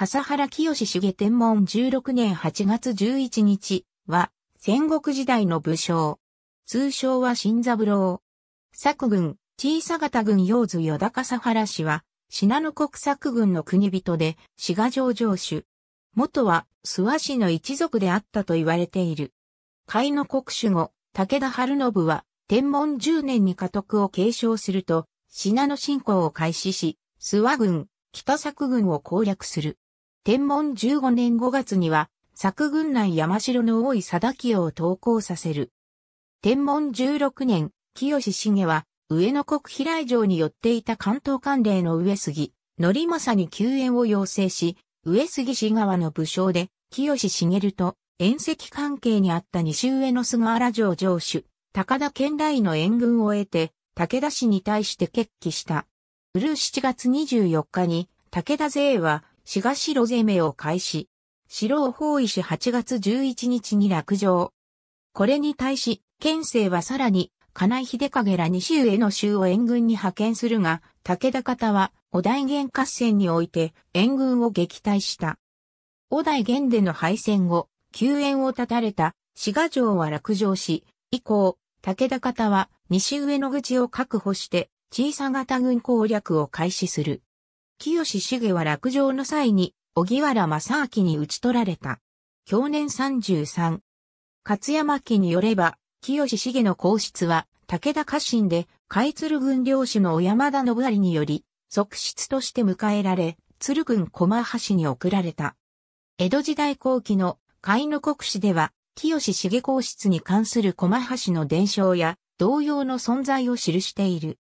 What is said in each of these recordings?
笠原清重天文16年8月11日は、戦国時代の武将。通称は新三郎。作軍、小佐方軍陽図与田笠原氏は、信濃国作軍の国人で、志賀城城主。元は、諏訪氏の一族であったと言われている。海の国主後、武田春信は、天文10年に家督を継承すると、信濃侵攻を開始し、諏訪軍、北作軍を攻略する。天文15年5月には、作軍内山城の多い貞清を投降させる。天文16年、清重は、上野国飛来城に寄っていた関東関連の上杉、則政に救援を要請し、上杉氏側の武将で、清重と、遠赤関係にあった西上の菅原城城主、高田県大の援軍を得て、武田氏に対して決起した。うる7月24日に、武田勢は、東城攻めを開始。城を包囲し8月11日に落城。これに対し、県政はさらに、金井秀影ら西州への州を援軍に派遣するが、武田方は、お大元合戦において、援軍を撃退した。お大元での敗戦後、救援を断たれた、志賀城は落城し、以降、武田方は、西上野口を確保して、小さ型軍攻略を開始する。清重は落城の際に、木原正明に討ち取られた。去年33。勝山記によれば、清重の皇室は、武田家臣で、海鶴軍領主の小山田信成により、側室として迎えられ、鶴軍駒橋に送られた。江戸時代後期の海の国史では、清重皇室に関する駒橋の伝承や、同様の存在を記している。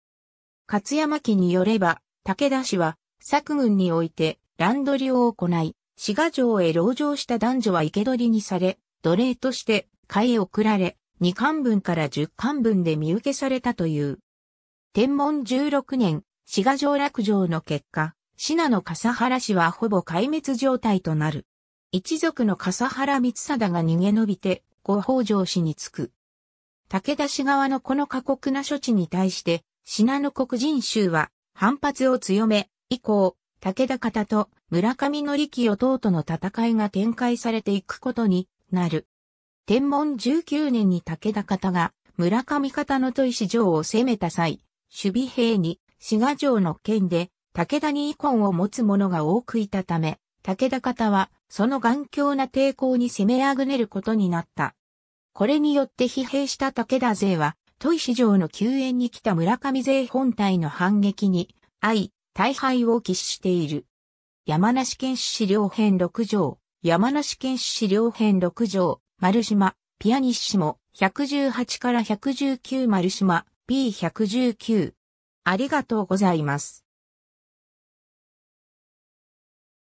勝山記によれば、武田氏は、作軍において乱取りを行い、滋賀城へ籠城した男女は生け捕りにされ、奴隷として買い送られ、二巻分から十巻分で見受けされたという。天文十六年、滋賀城落城の結果、信濃笠原氏はほぼ壊滅状態となる。一族の笠原光貞が逃げ延びて、後北条氏につく。武田氏側のこの過酷な処置に対して、信濃国人衆は反発を強め、以降、武田方と村上則清等との戦いが展開されていくことになる。天文19年に武田方が村上方の都石城を攻めた際、守備兵に滋賀城の剣で武田に遺恨を持つ者が多くいたため、武田方はその頑強な抵抗に攻めあぐねることになった。これによって疲弊した武田勢は、都石城の救援に来た村上勢本体の反撃に、相、大敗を喫している。山梨県市両編6条、山梨県市両編6条、丸島、ピアニッシモ、118から119丸島、P119。ありがとうございます。